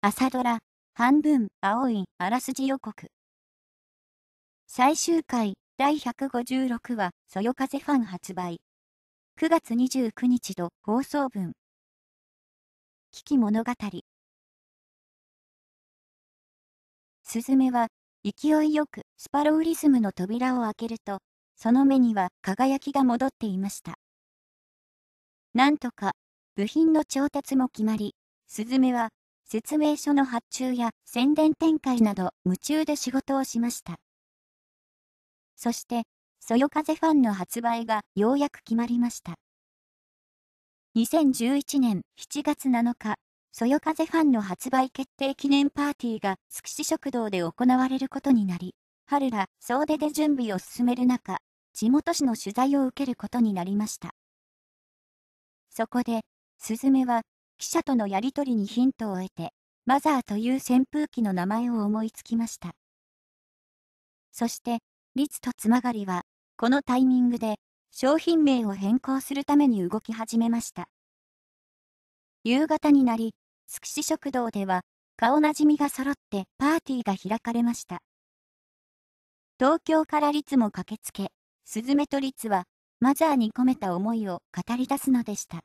朝ドラ、半分、青い、あらすじ予告。最終回、第156話、そよ風ファン発売。9月29日度、放送分。危機物語。スズメは、勢いよく、スパロウリズムの扉を開けると、その目には輝きが戻っていました。なんとか、部品の調達も決まり、スズメは説明書の発注や宣伝展開など夢中で仕事をしました。そして、そよ風ファンの発売がようやく決まりました。2011年7月7日、そよ風ファンの発売決定記念パーティーが筑紫食堂で行われることになり、春ら総出で準備を進める中、地元紙の取材を受けることになりました。そこで、スズメは記者とのやり取りにヒントを得て、マザーという扇風機の名前を思いつきました。そして、リツとつまがりは、このタイミングで、商品名を変更するために動き始めました。夕方になり、つくし食堂では、顔なじみが揃ってパーティーが開かれました。東京からツも駆けつけ、スズメとツは、マザーに込めた思いを語り出すのでした。